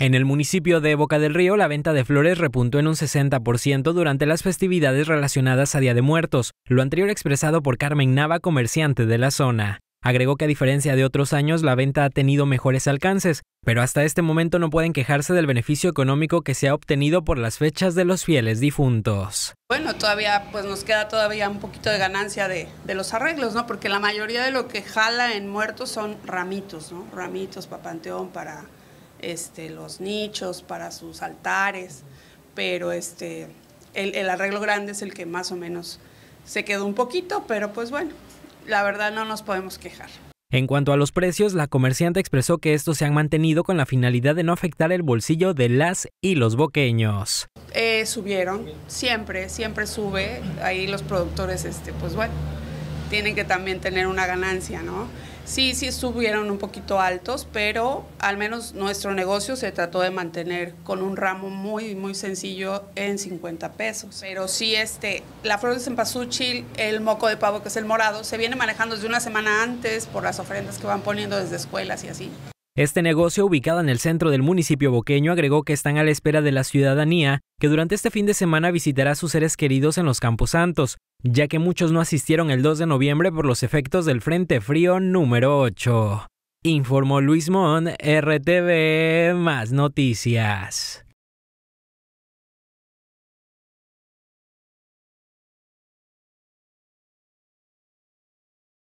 En el municipio de Boca del Río, la venta de flores repuntó en un 60% durante las festividades relacionadas a Día de Muertos, lo anterior expresado por Carmen Nava, comerciante de la zona. Agregó que a diferencia de otros años, la venta ha tenido mejores alcances, pero hasta este momento no pueden quejarse del beneficio económico que se ha obtenido por las fechas de los fieles difuntos. Bueno, todavía pues nos queda todavía un poquito de ganancia de, los arreglos, ¿no? Porque la mayoría de lo que jala en muertos son ramitos, ¿no? Ramitos para panteón, para este, los nichos para sus altares, pero este, el, arreglo grande es el que más o menos se quedó un poquito, pero pues bueno, la verdad no nos podemos quejar. En cuanto a los precios, la comerciante expresó que estos se han mantenido con la finalidad de no afectar el bolsillo de las y los boqueños. Eh, subieron, siempre, siempre sube. Ahí los productores, este, pues bueno, tienen que también tener una ganancia, ¿no? Sí, sí estuvieron un poquito altos, pero al menos nuestro negocio se trató de mantener con un ramo muy, muy sencillo en 50 pesos. Pero sí, este, la flor de cempasúchil, el moco de pavo, que es el morado, se viene manejando desde una semana antes por las ofrendas que van poniendo desde escuelas y así. Este negocio, ubicado en el centro del municipio boqueño, agregó que están a la espera de la ciudadanía, que durante este fin de semana visitará a sus seres queridos en los Campos Santos, ya que muchos no asistieron el 2 de noviembre por los efectos del Frente Frío número 8. Informó Luis Mon, RTV, más noticias.